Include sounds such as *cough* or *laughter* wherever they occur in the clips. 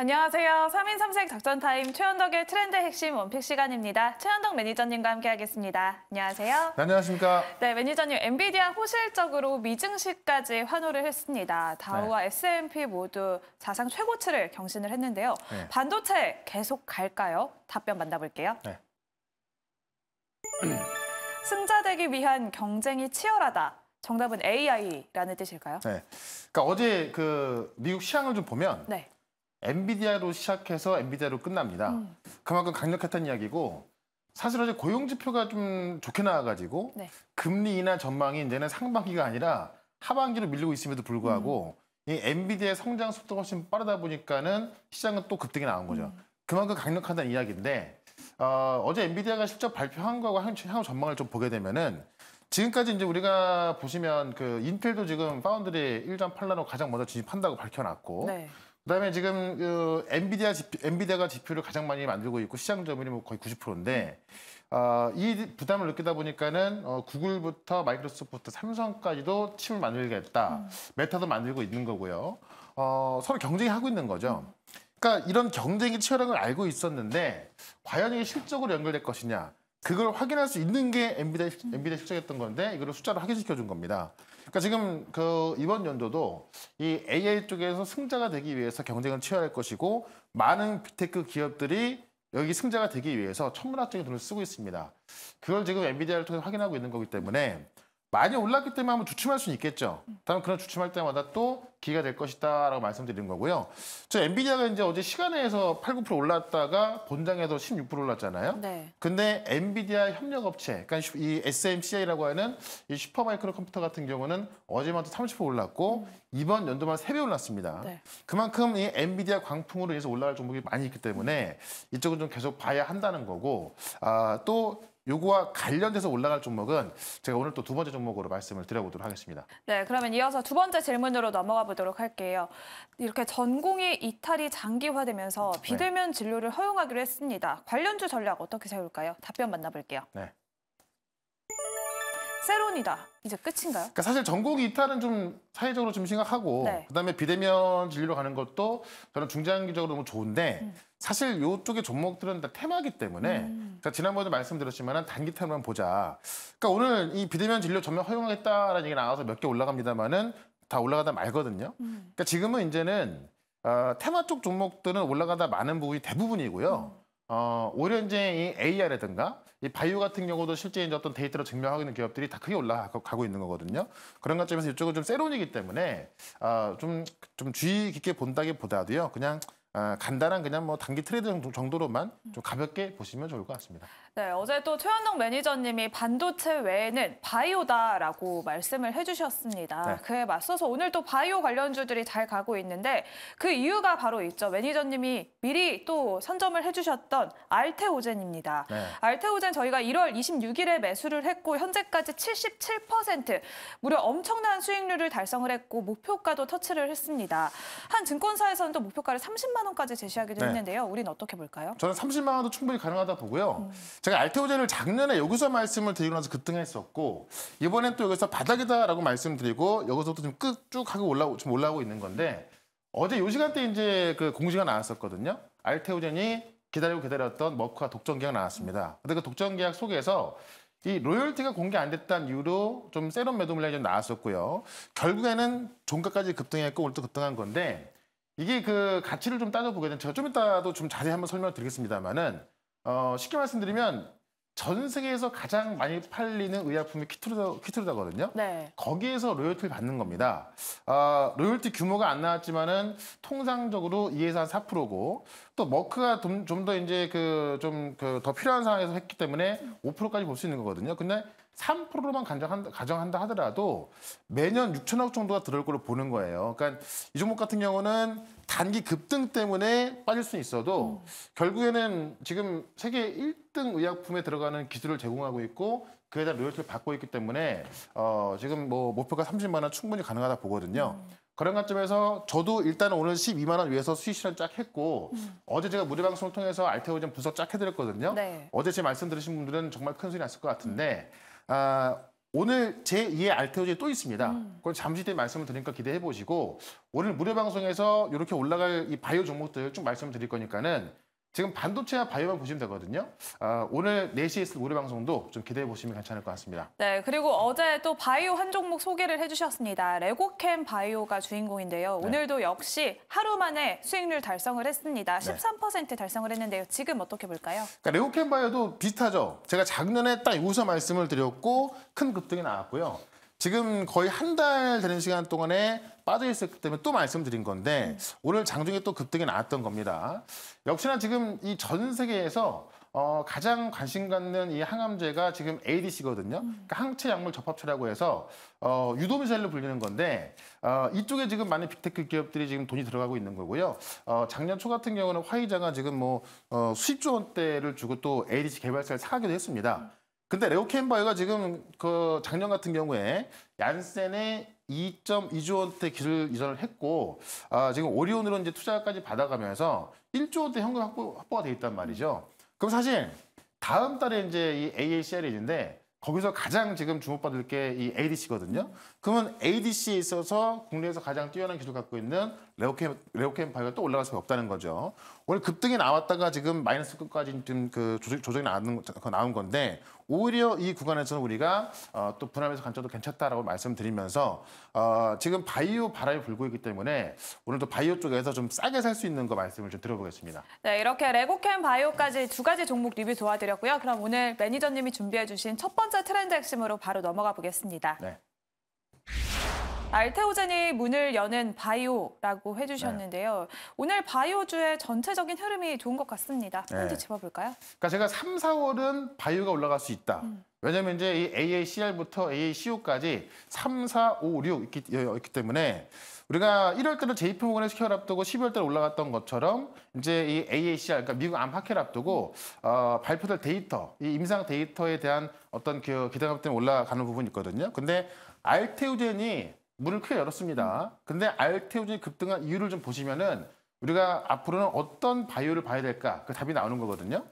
안녕하세요. 3인 3색 작전 타임 최현덕의 트렌드 핵심 원픽 시간입니다. 최현덕 매니저님과 함께하겠습니다. 안녕하세요. 네, 안녕하십니까. 네, 매니저님 엔비디아 호실적으로 미증시까지 환호를 했습니다. 다우와 네. S&P 모두 사상 최고치를 경신을 했는데요. 네. 반도체 계속 갈까요? 답변 만나볼게요. 네. *clears throat* 승자되기 위한 경쟁이 치열하다. 정답은 AI라는 뜻일까요? 네. 그러니까 어제 그 미국 시향을 좀 보면 네. 엔비디아로 시작해서 엔비디아로 끝납니다. 음. 그만큼 강력했던 이야기고 사실 어제 고용 지표가 좀 좋게 나와가지고 네. 금리 인하 전망이 이제는 상반기가 아니라 하반기로 밀리고 있음에도 불구하고 음. 이 엔비디아의 성장 속도가 훨씬 빠르다 보니까는 시장은 또 급등이 나온 거죠. 음. 그만큼 강력하다는 이야기인데 어, 어제 엔비디아가 실적 발표한 거하고 향후 전망을 좀 보게 되면은 지금까지 이제 우리가 보시면 그 인텔도 지금 파운드리 1.8나노 가장 먼저 진입한다고 밝혀놨고 네. 그다음에 지금 그 엔비디아 지표, 엔비디아가 지표를 가장 많이 만들고 있고 시장 점유율이 뭐 거의 90%인데 어, 아, 이 부담을 느끼다 보니까는 어, 구글부터 마이크로소프트, 삼성까지도 침을 만들겠다. 음. 메타도 만들고 있는 거고요. 어, 서로 경쟁하고 이 있는 거죠. 그러니까 이런 경쟁이 치열한 걸 알고 있었는데 과연 이게 실적으로 연결될 것이냐. 그걸 확인할 수 있는 게엔비 MB대, MB대 실적이었던 건데 이거를 숫자로 확인시켜 준 겁니다. 그러니까 지금 그 이번 연도도 이 AI 쪽에서 승자가 되기 위해서 경쟁을 치열할 것이고 많은 빅테크 기업들이 여기 승자가 되기 위해서 천문학적인 돈을 쓰고 있습니다. 그걸 지금 엔비디아를 통해 확인하고 있는 거기 때문에 많이 올랐기 때문에 한번 주춤할 수는 있겠죠. 다만 그런 주춤할 때마다 또 기회가 될 것이다라고 말씀드린 거고요. 저 엔비디아가 이제 어제 시간에서 8, 9% 올랐다가 본장에서 16% 올랐잖아요. 네. 근데 엔비디아 협력업체, 그러니까 이 SMCI라고 하는 이 슈퍼마이크로 컴퓨터 같은 경우는 어제만 또30% 올랐고 음. 이번 연도만 3배 올랐습니다. 네. 그만큼 이 엔비디아 광풍으로 인해서 올라갈 종목이 많이 있기 때문에 이쪽은 좀 계속 봐야 한다는 거고 아, 또 요거와 관련돼서 올라갈 종목은 제가 오늘 또 두 번째 종목으로 말씀을 드려보도록 하겠습니다. 네, 그러면 이어서 두 번째 질문으로 넘어가 보도록 할게요. 이렇게 전공의 이탈이 장기화되면서 네. 비대면 진료를 허용하기로 했습니다. 관련주 전략 어떻게 세울까요? 답변 만나볼게요. 네. 세론이다. 이제 끝인가요? 그러니까 사실 전공 이탈은 좀 사회적으로 좀 심각하고 네. 그다음에 비대면 진료로 가는 것도 저는 중장기적으로 너무 좋은데 음. 사실 이쪽의 종목들은 다 테마기 때문에 음. 그러니까 지난번에도 말씀드렸지만 단기 테마만 보자. 그러니까 오늘 이 비대면 진료 전면 허용하겠다라는 얘기 나와서 몇 개 올라갑니다만은 다 올라가다 말거든요. 음. 그러니까 지금은 이제는 어, 테마 쪽 종목들은 올라가다 많은 부분이 대부분이고요. 음. 어, 오히려 이제 이 AR이라든가 이 바이오 같은 경우도 실제 이제 어떤 데이터로 증명하고 있는 기업들이 다 크게 올라가고 있는 거거든요. 그런 관점에서 이쪽은 좀 새로운이기 때문에 어, 좀, 좀 주의 깊게 본다기보다도요. 그냥 아, 간단한 그냥 뭐 단기 트레이드 정도로만 좀 가볍게 보시면 좋을 것 같습니다. 네, 어제 또 최현동 매니저님이 반도체 외에는 바이오다라고 말씀을 해주셨습니다. 네. 그에 맞서서 오늘 또 바이오 관련주들이 잘 가고 있는데 그 이유가 바로 있죠. 매니저님이 미리 또 선점을 해주셨던 알테오젠입니다. 네. 알테오젠 저희가 1월 26일에 매수를 했고 현재까지 77% 무려 엄청난 수익률을 달성을 했고 목표가도 터치를 했습니다. 한 증권사에서는 또 목표가를 30만 30만 원까지 제시하기도 네. 했는데요. 우리는 어떻게 볼까요? 저는 30만 원도 충분히 가능하다 보고요. 음. 제가 알테오제를 작년에 여기서 말씀을 드리고 나서 급등했었고 이번엔 또 여기서 바닥이다라고 말씀드리고 여기서부터 좀끝쭉 하고 올라오, 좀 올라오고 있는 건데 어제 요 시간대 이제 그 공시가 나왔었거든요. 알테오젠이 기다리고 기다렸던 머크와 독점 계약 나왔습니다. 근데 그 독점 계약 속에서 이 로열티가 공개 안 됐다는 이유로 좀 세럼 매도 물량이 좀 나왔었고요. 결국에는 종가까지 급등했고 오늘도 급등한 건데 이게 그 가치를 좀 따져보게 되면 제가 좀 이따도 좀 자세히 한번 설명을 드리겠습니다만은 어, 쉽게 말씀드리면 전 세계에서 가장 많이 팔리는 의약품이 키트루다, 키트루다거든요. 네. 거기에서 로열티를 받는 겁니다. 아, 로열티 규모가 안 나왔지만은 통상적으로 2에서 한 4%고 또 머크가 좀 더 이제 그좀그더 필요한 상황에서 했기 때문에 5%까지 볼 수 있는 거거든요. 근데 3%만 가정한다, 가정한다 하더라도 매년 6천억 정도가 들어올 걸로 보는 거예요. 그러니까 이 종목 같은 경우는 단기 급등 때문에 빠질 수는 있어도 음. 결국에는 지금 세계 1등 의약품에 들어가는 기술을 제공하고 있고 그에 대한 로열티를 받고 있기 때문에 어, 지금 뭐 목표가 30만 원 충분히 가능하다 보거든요. 음. 그런 관점에서 저도 일단 오늘 12만 원 위에서 수익 실현 쫙 했고 음. 어제 제가 무료 방송을 통해서 알테오젠 분석 쫙 해드렸거든요. 네. 어제 제 말씀 들으신 분들은 정말 큰 소리 났을 것 같은데 음. 아, 오늘 제2의 알테오제 또 있습니다. 음. 그걸 잠시 뒤에 말씀을 드리니까 기대해 보시고 오늘 무료 방송에서 이렇게 올라갈 이 바이오 종목들 쭉 말씀드릴 거니까는 지금 반도체와 바이오만 보시면 되거든요. 아, 오늘 4시에 있을 우리 방송도 좀 기대해 보시면 괜찮을 것 같습니다. 네, 그리고 어제 또 바이오 한 종목 소개를 해주셨습니다. 레고캠 바이오가 주인공인데요. 네. 오늘도 역시 하루 만에 수익률 달성을 했습니다. 13% 네. 달성을 했는데요. 지금 어떻게 볼까요? 그러니까 레고캠 바이오도 비슷하죠. 제가 작년에 딱 여기서 말씀을 드렸고 큰 급등이 나왔고요. 지금 거의 한 달 되는 시간 동안에 빠져 있었기 때문에 또 말씀드린 건데 음. 오늘 장중에 또 급등이 나왔던 겁니다. 역시나 지금 이 전 세계에서 어, 가장 관심 갖는 이 항암제가 지금 ADC거든요. 음. 그러니까 항체 약물 접합체라고 해서 어, 유도미셀로 불리는 건데 어, 이쪽에 지금 많은 빅테크 기업들이 지금 돈이 들어가고 있는 거고요. 어, 작년 초 같은 경우는 화이자가 지금 뭐 어, 수십조 원대를 주고 또 ADC 개발사를 사기도 했습니다. 음. 근데 레오 캠버이가 지금 그 작년 같은 경우에 얀센의 2.2조 원대 기술 이전을 했고 아, 지금 오리온으로 이제 투자까지 받아가면서 1조 원대 현금 확보, 확보가 돼 있단 말이죠. 그럼 사실 다음 달에 이제 이 AAC l 리즈인데 거기서 가장 지금 주목받을 게 이 ADC거든요. 그러면 ADC에 있어서 국내에서 가장 뛰어난 기술 갖고 있는 레오캠, 레오캠 파이가 또 올라갈 수가 없다는 거죠. 원래 급등이 나왔다가 지금 마이너스 끝까지 지그 조정, 조정이 나온, 나온 건데 오히려 이 구간에서는 우리가 어, 또분할매서 관점도 괜찮다라고 말씀드리면서 어, 지금 바이오 바람이 불고 있기 때문에 오늘도 바이오 쪽에서 좀 싸게 살 수 있는 거 말씀을 좀들려보겠습니다 네, 이렇게 레고캠 바이오까지 두 가지 종목 리뷰 도와드렸고요. 그럼 오늘 매니저님이 준비해 주신 첫 번째 트렌드 핵심으로 바로 넘어가 보겠습니다. 네. 알테오젠이 문을 여는 바이오라고 해주셨는데요. 네. 오늘 바이오주의 전체적인 흐름이 좋은 것 같습니다. 포인 네. 짚어볼까요? 그러니까 제가 3, 4월은 바이오가 올라갈 수 있다. 음. 왜냐하면 이제 AACR부터 AACU까지 3, 4, 5, 6 있기, 있기 때문에 우리가 1월 달에 JP 모건의 수혈 앞두고 12월 달에 올라갔던 것처럼 이제 이 AACR 그러니까 미국 암학회 앞두고 어, 발표될 데이터, 이 임상 데이터에 대한 어떤 그 기대감 때문에 올라가는 부분이 있거든요. 근데 알테우젠이 문을 크게 열었습니다. 근데 알테오젠이 급등한 이유를 좀 보시면은 우리가 앞으로는 어떤 바이오를 봐야 될까 그 답이 나오는 거거든요.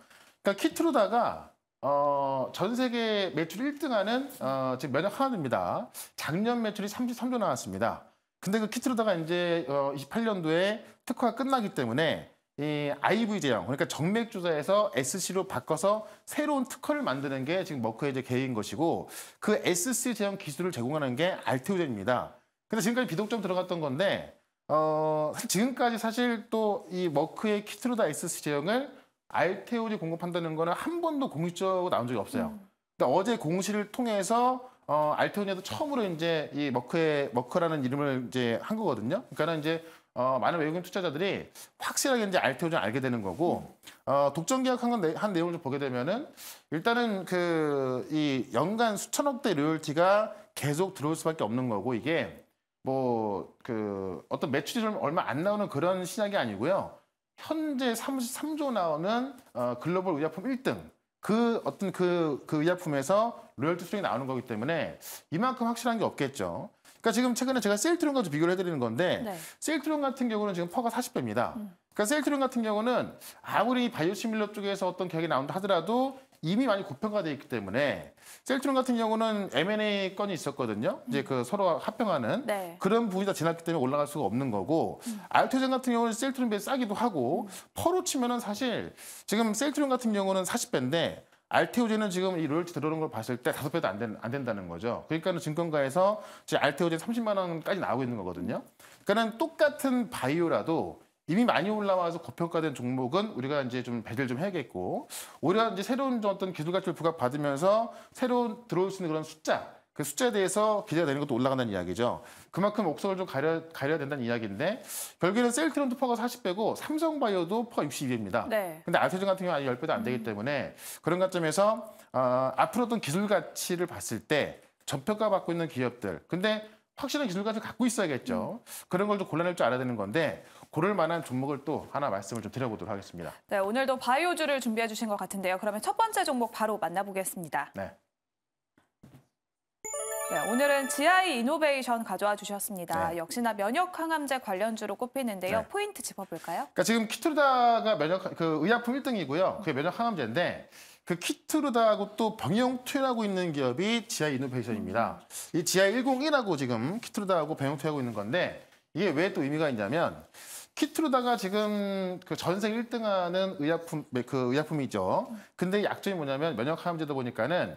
그러니까 키트로다가 어, 전 세계 매출 1등하는 어, 지금 면역 하나입니다. 작년 매출이 33조 나왔습니다. 근데 그키트로다가 이제 어, 28년도에 특허가 끝나기 때문에 이 IV 제형 그러니까 정맥 주사에서 SC로 바꿔서 새로운 특허를 만드는 게 지금 머크의 이제 계획인 것이고 그 SC 제형 기술을 제공하는 게 알테오젠입니다. 근데 지금까지 비동점 들어갔던 건데 어, 지금까지 사실 또 이 머크의 키트로다 SS 제형을 알테오리 공급한다는 거는 한 번도 공식적으로 나온 적이 없어요. 음. 근데 그러니까 어제 공시를 통해서 어, 알테오니아도 처음으로 이제 이 머크의 머크라는 이름을 이제 한 거거든요. 그러니까는 이제 어, 많은 외국인 투자자들이 확실하게 이제 알테오전 알게 되는 거고 음. 어, 독점 계약한 건, 내, 한 내용을 좀 보게 되면은 일단은 그이 연간 수천억 대 로열티가 계속 들어올 수밖에 없는 거고 이게 뭐그 어떤 매출이 얼마 안 나오는 그런 신약이 아니고요. 현재 33조 나오는 어, 글로벌 의약품 1등 그 어떤 그, 그 의약품에서 로열티 수익이 나오는 거기 때문에 이만큼 확실한 게 없겠죠. 그러니까 지금 최근에 제가 셀트론 과지 비교를 해드리는 건데 네. 셀트론 같은 경우는 지금 퍼가 40배입니다. 음. 그러니까 셀트론 같은 경우는 아무리 바이오시밀러 쪽에서 어떤 계약이 나온다 하더라도 이미 많이 고평가돼 있기 때문에 셀트론 같은 경우는 M&A 건이 있었거든요. 이제 그 서로 합병하는 네. 그런 부분이 다 지났기 때문에 올라갈 수가 없는 거고 음. 알토젠 같은 경우는 셀트론 배 싸기도 하고 퍼로 치면은 사실 지금 셀트론 같은 경우는 40배인데 알테오젠은 지금 이 로열티 들어오는 걸 봤을 때 다섯 배도 안, 된, 안 된다는 거죠. 그러니까는 증권가에서 지금 알테오젠 30만 원까지 나오고 있는 거거든요. 그러니까는 똑같은 바이오라도 이미 많이 올라와서 고평가된 종목은 우리가 이제 좀 배제를 좀 해야겠고 오히려 이제 새로운 어떤 기술 가치를 부각받으면서 새로운 들어올 수 있는 그런 숫자 그 숫자에 대해서 기대가 되는 것도 올라간다는 이야기죠. 그만큼 옥석을 좀 가려, 가려야 된다는 이야기인데 결국에는 셀트론도 퍼가 40배고 삼성바이오도 퍼가 62배입니다. 네. 근데 알세전 같은 경우는 아 10배도 안 되기 음. 때문에 그런 관점에서 어, 앞으로 어떤 기술 가치를 봤을 때 전평가 받고 있는 기업들 근데 확실한 기술 가치를 갖고 있어야겠죠. 음. 그런 걸 좀 골라낼 줄 알아야 되는 건데 고를 만한 종목을 또 하나 말씀을 좀 드려보도록 하겠습니다. 네, 오늘도 바이오주를 준비해 주신 것 같은데요. 그러면 첫 번째 종목 바로 만나보겠습니다. 네. 네, 오늘은 GI 이노베이션 가져와 주셨습니다. 네. 역시나 면역 항암제 관련주로 꼽히는데요. 네. 포인트 짚어볼까요? 그러니까 지금 키트루다가 면역 그 의약품 1등이고요. 그게 면역 항암제인데 그 키트루다하고 또병용 투여하고 있는 기업이 GI 이노베이션입니다. 음. 이 GI 101하고 지금 키트루다하고 병용 투여하고 있는 건데 이게 왜 또 의미가 있냐면 키트로다가 지금 그 전세 1등하는 의약품 네, 그 의약품이죠. 근데 약점이 뭐냐면 면역 항암제다 보니까는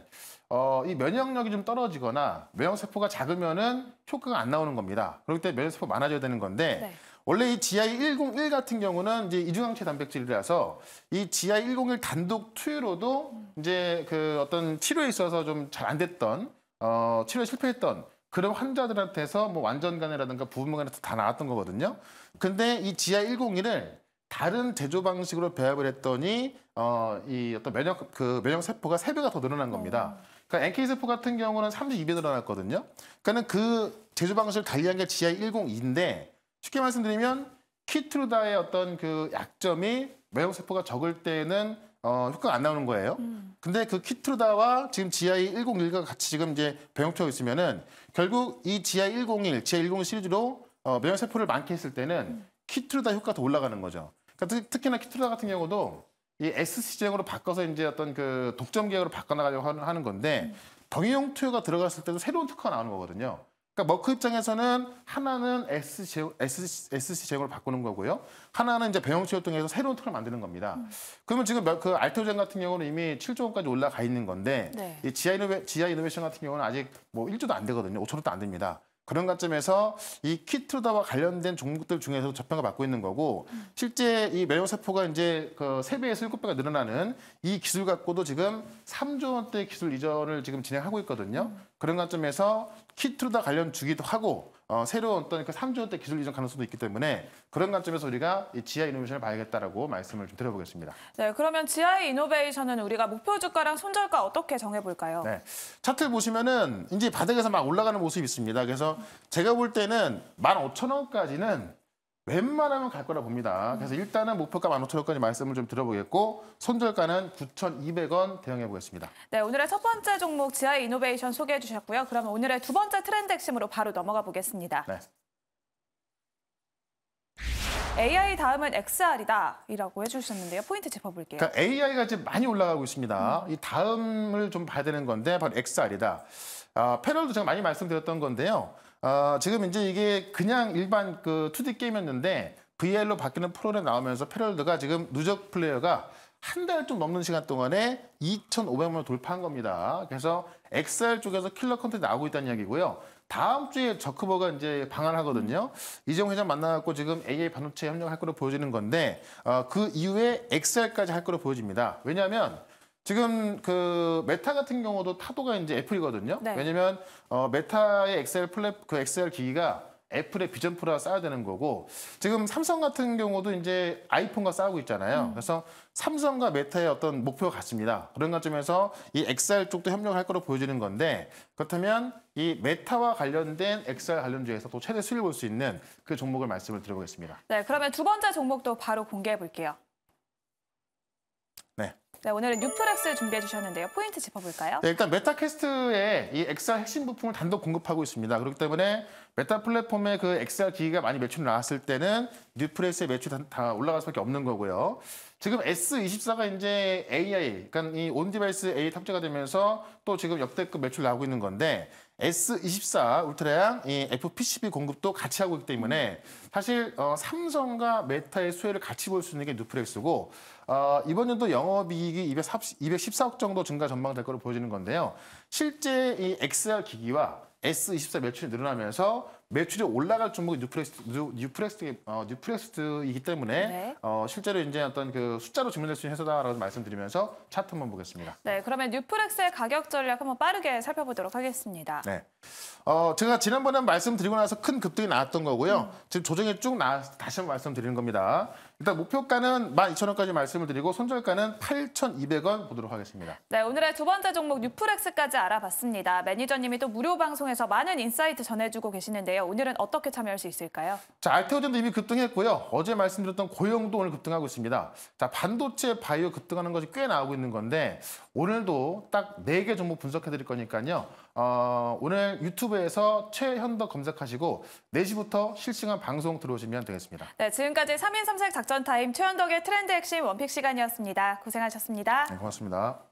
어, 이 면역력이 좀 떨어지거나 면역 세포가 작으면은 효과가 안 나오는 겁니다. 그렇기 때문에 면역 세포 많아져야 되는 건데 네. 원래 이 GI101 같은 경우는 이제 이중항체 단백질이라서 이 GI101 단독 투여로도 음. 이제 그 어떤 치료에 있어서 좀 잘 안 됐던 어, 치료에 실패했던 그런 환자들한테서 뭐 완전간이라든가 부분간에서 다 나왔던 거거든요. 근데 이 지하 101을 다른 제조 방식으로 배합을 했더니 어, 이 어떤 면역 그 면역 세포가 세배가더 늘어난 겁니다. 어. 그러니까 NK 세포 같은 경우는 32배 늘어났거든요. 그러니까는 그 제조 방식을 달리한 게 지하 102인데 쉽게 말씀드리면 키트루다의 어떤 그 약점이 면역 세포가 적을 때는 어, 효과가 안 나오는 거예요. 음. 근데 그 키트루다와 지금 GI101과 같이 지금 이제 병역되어 있으면은 결국 이 GI101, GI101 시리즈로 어, 면역세포를 많게했을 때는 음. 키트루다 효과가 더 올라가는 거죠. 그러니까 특, 히나 키트루다 같은 경우도 이 SC제형으로 바꿔서 이제 어떤 그 독점 계약으로 바꿔나가려고 하는 건데 음. 병용 투여가 들어갔을 때도 새로운 특허가 나오는 거거든요. 그러니까 머크 입장에서는 하나는 SC, SC, SC 제형으 바꾸는 거고요. 하나는 이제 배영치 활동에서 새로운 틀을 만드는 겁니다. 음. 그러면 지금 그 알테오젠 같은 경우는 이미 7조 원까지 올라가 있는 건데 네. 이 지하, 이노베, 지하 이노베이션 같은 경우는 아직 뭐 1조도 안 되거든요. 5천원도 안 됩니다. 그런 관점에서 이 키트다와 루 관련된 종목들 중에서도 저평가 받고 있는 거고 실제 이 매형세포가 이제 그 3배에서 7배가 늘어나는 이 기술 갖고도 지금 3조 원대 기술 이전을 지금 진행하고 있거든요. 그런 관점에서 키트다 루 관련 주기도 하고 어, 새로운 어떤 그 3조 원대 기술 이전 가능성도 있기 때문에 그런 관점에서 우리가 이 GI 이노베이션을 봐야겠다라고 말씀을 좀 드려보겠습니다. 네, 그러면 GI 이노베이션은 우리가 목표 주가랑 손절가 어떻게 정해볼까요? 네, 차트 를 보시면은 이제 바닥에서 막 올라가는 모습이 있습니다. 그래서 제가 볼 때는 15,000원까지는 웬만하면 갈 거라 봅니다. 그래서 일단은 목표가 15,000원까지 말씀을 좀드려보겠고 손절가는 9,200원 대응해 보겠습니다. 네, 오늘의 첫 번째 종목 지하 이노베이션 소개해 주셨고요. 그러면 오늘의 두 번째 트렌드 핵심으로 바로 넘어가 보겠습니다. 네. AI 다음은 XR이다 라고 해주셨는데요. 포인트 짚어볼게요. 그러니까 AI가 지금 많이 올라가고 있습니다. 음. 이 다음을 좀 봐야 되는 건데 바로 XR이다. 아, 패널도 제가 많이 말씀드렸던 건데요. 어, 지금 이제 이게 그냥 일반 그 2D 게임이었는데 VR로 바뀌는 프로그램 나오면서 패럴드가 지금 누적 플레이어가 한 달 좀 넘는 시간 동안에 2,500만 원 돌파한 겁니다. 그래서 XR 쪽에서 킬러 컨텐츠 나오고 있다는 이야기고요. 다음 주에 저크버가 이제 방한하거든요. 이정 회장 만나갖고 지금 AI 반도체 협력할 거로 보여지는 건데 어, 그 이후에 XR까지 할 거로 보여집니다. 왜냐하면 지금 그 메타 같은 경우도 타도가 이제 애플이거든요. 네. 왜냐면 어, 메타의 엑셀 플랫 그 엑셀 기기가 애플의 비전 프로와 싸야 되는 거고 지금 삼성 같은 경우도 이제 아이폰과 싸우고 있잖아요. 음. 그래서 삼성과 메타의 어떤 목표가 같습니다. 그런 관점에서 이 엑셀 쪽도 협력할 거로 보여지는 건데 그렇다면 이 메타와 관련된 엑셀 관련주에서 또 최대 수익을 볼 수 있는 그 종목을 말씀을 드려보겠습니다. 네, 그러면 두 번째 종목도 바로 공개해 볼게요. 네, 오늘은 뉴프렉스 준비해 주셨는데요. 포인트 짚어볼까요? 네, 일단 메타캐스트에이 XR 핵심 부품을 단독 공급하고 있습니다. 그렇기 때문에 메타 플랫폼에그 XR 기기가 많이 매출 나왔을 때는 뉴프렉스의 매출 다 올라갈 수밖에 없는 거고요. 지금 S24가 이제 AI, 그러니까 이 온디바이스 AI 탑재가 되면서 또 지금 역대급 매출 나오고 있는 건데 S24 울트라양 이 FPCB 공급도 같이 하고 있기 때문에 사실 어, 삼성과 메타의 수혜를 같이 볼 수 있는 게 누프렉스고 어, 이번 연도 영업이익이 214억 정도 증가 전망될 것으로 보여지는 건데요. 실제 이 XR 기기와 S24 매출이 늘어나면서 매출이 올라갈 종목이 뉴프레스트 뉴프렉스트, 어, 뉴프렉스트이기 때문에 네. 어, 실제로 이제 어떤 그 숫자로 증명될 수 있는 회사다라고 말씀드리면서 차트 한번 보겠습니다. 네, 그러면 뉴프렉스의 가격 전략 한번 빠르게 살펴보도록 하겠습니다. 네. 어, 제가 지난번에 말씀드리고 나서 큰 급등이 나왔던 거고요. 음. 지금 조정이 쭉 나, 다시 한번 말씀드리는 겁니다. 일단 목표가는 12,000원까지 말씀을 드리고 손절가는 8,200원 보도록 하겠습니다. 네, 오늘의 두 번째 종목 뉴프렉스까지 알아봤습니다. 매니저님이 또 무료 방송에서 많은 인사이트 전해주고 계시는데요. 오늘은 어떻게 참여할 수 있을까요? 자, 알테오젠도 이미 급등했고요. 어제 말씀드렸던 고용도 오늘 급등하고 있습니다. 자, 반도체 바이오 급등하는 것이 꽤 나오고 있는 건데 오늘도 딱4개 종목 분석해드릴 거니까요. 어, 오늘 유튜브에서 최현덕 검색하시고 4시부터 실시간 방송 들어오시면 되겠습니다. 네, 지금까지 3인 3색 작전 타임 최현덕의 트렌드 핵심 원픽 시간이었습니다. 고생하셨습니다. 네, 고맙습니다.